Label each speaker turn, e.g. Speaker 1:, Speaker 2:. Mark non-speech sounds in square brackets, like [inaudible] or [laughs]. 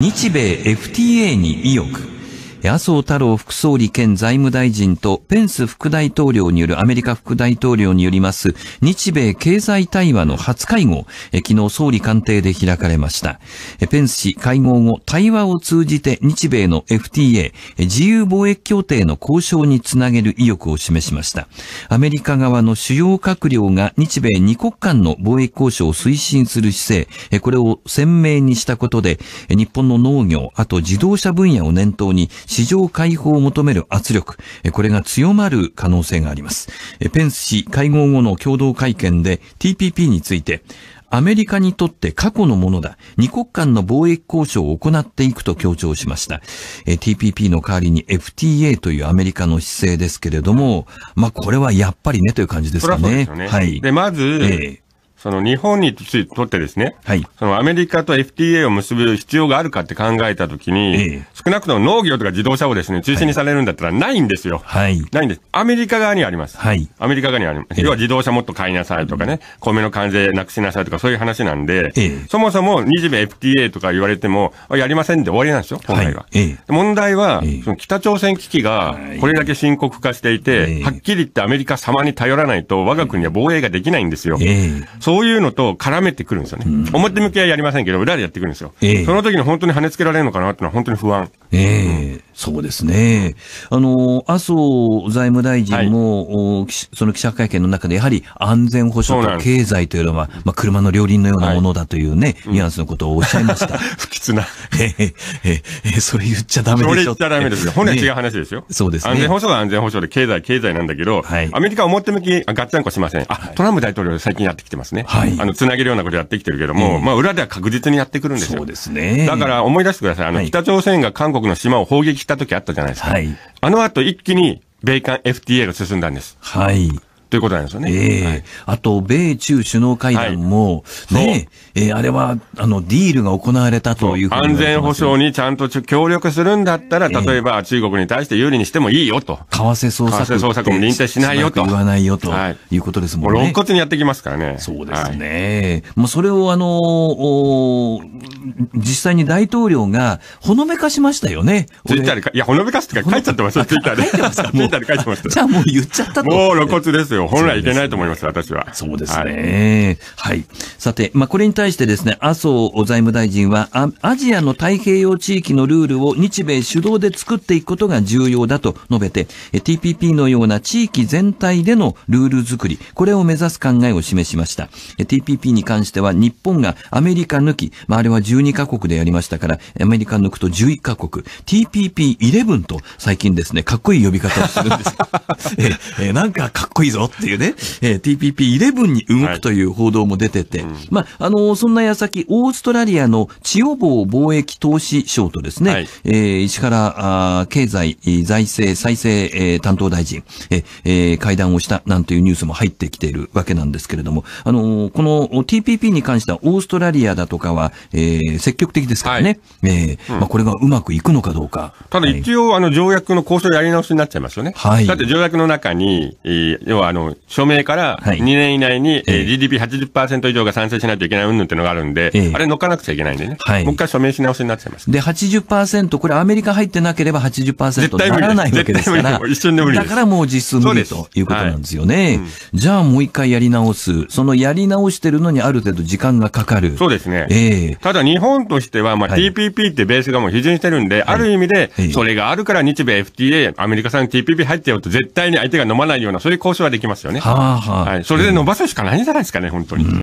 Speaker 1: 日米 FTA に意欲麻生太郎副総理兼財務大臣とペンス副大統領によるアメリカ副大統領によります日米経済対話の初会合、昨日総理官邸で開かれました。ペンス氏会合後、対話を通じて日米の FTA、自由貿易協定の交渉につなげる意欲を示しました。アメリカ側の主要閣僚が日米二国間の貿易交渉を推進する姿勢、これを鮮明にしたことで、日本の農業、あと自動車分野を念頭に市場開放を求める圧力、これが強まる可能性があります。ペンス氏会合後の共同会見で TPP について、アメリカにとって過去のものだ。二国間の貿易交渉を行っていくと強調しました。TPP の代わりに FTA というアメリカの姿勢ですけれども、まあこれはやっぱりねという感じですかね。そそうですよねはい。で、ま
Speaker 2: ず、えーその日本にとってですね、はい、そのアメリカと FTA を結ぶ必要があるかって考えたときに、ええ、少なくとも農業とか自動車をですね、中心にされるんだったらないんですよ。はい、ないんです。アメリカ側にあります。はい、アメリカ側にあります。要は自動車もっと買いなさいとかね、え、米の関税なくしなさいとかそういう話なんで、そもそも日米 FTA とか言われても、やりませんで終わりなんですよ、本来は。問題は、その北朝鮮危機がこれだけ深刻化していて、はっきり言ってアメリカ様に頼らないと我が国は防衛ができないんですよ。そういうのと絡めてくるんですよね。表向きはやりませんけど、裏でやってくるんですよ。その時に本当に跳ねつけられるのかなってのは本当に不安。
Speaker 1: ええー、そうですね。あの、麻生財務大臣も、はい、その記者会見の中で、やはり安全保障と経済というのは、まあ、車の両輪のようなものだというね、はい、ニュアンスのことをおっしゃいました。[laughs] 不吉な。ええ、ええ、それ言っちゃダメでしょ。それ言っちゃダメですよ。本来違う話ですよ。そうですね。安全保障
Speaker 2: は安全保障で、経済、経済なんだけど、はい、アメリカは表向き、ガッチャンコしません。あ、トランプ大統領最近やってきてますね。はい。あの、つなげるようなことやってきてるけども、まあ、裏では確実にやってくるんですよ。そうですね。だから、思い出してください。あの、北朝鮮が韓国国の島を砲撃した時あったじゃないですか。はい。あの後一気に米韓 FTA が進んだんです。はい。ということなんですよね。ええーはい、
Speaker 1: あと、米中首脳会談も、はい、ね、えー、あれは、あの、ディールが行われたというふうに安全保障
Speaker 2: にちゃんと協力するんだったら、例えば中国に対して有利にしてもいいよと。為
Speaker 1: 替捜索。為替捜索も認定しないよ
Speaker 2: と。言わないよと、はい、いうことですもんね。もう論骨にやってきますからね。そうですね。
Speaker 1: もうそれを、あのー、お実際に大統領がほのめかしましたよね。
Speaker 2: ツイッターで、いや、ほのめかすって書いちゃってました、ツイッターで。書いてますかツイッターで書いてました。じゃあも
Speaker 1: う言っちゃったと。もう露
Speaker 2: 骨ですよ。よ。本来いけないと思います、私は。そうですね。
Speaker 1: はい。さて、まあ、これに対してですね、麻生財務大臣はア、アジアの太平洋地域のルールを日米主導で作っていくことが重要だと述べて、TPP のような地域全体でのルール作り、これを目指す考えを示しました。TPP に関しては日本がアメリカ抜き、まあ、あれは12カ国でやりましたから、アメリカ抜くと11カ国、TPP11 と最近ですね、かっこいい呼び方をするんです [laughs] ええ、なんかかっこいいぞっていうね、えー、TPP11 に動くという報道も出てて、はいまあ、あのー、そんな矢先、オーストラリアの千代坊貿易投資省とですね、はい、えー、石原あ経済財政再生、えー、担当大臣、えー、会談をしたなんていうニュースも入ってきているわけなんですけれども、あのー、この TPP に関してはオーストラリアだとかは、えー、積極的ですからね、はい、え
Speaker 2: ー、うん、まあ、これがうまくいくのかどうか。ただ一応、はい、あの条約の交渉やり直しになっちゃいますよね。はい、だって条約の中に、え要はあのの、署名から2年以内に、GDP80% 以上が賛成しないといけない云々っていうのがあるんで、あれ乗っかなくちゃいけないんでね。はい、もう一回署名し直しになっちゃいます。
Speaker 1: で、80%、これアメリカ入ってなければ80%にならないわけですから。一瞬で無理だからもう実質無理ということなんですよね。はいうん、じゃあもう一回やり直す。そのやり直してるのにある程度時間がかかる。そうですね。え
Speaker 2: ー、ただ日本としては、まあ、TPP ってベースがもう批准してるんで、はい、ある意味で、それがあるから日米 FTA、アメリカ産 TPP 入ってよと絶対に相手が飲まないような、そういう交渉はできますよね。はあはあ、はい。それで伸ばすしかないんじゃないですかね、本当に。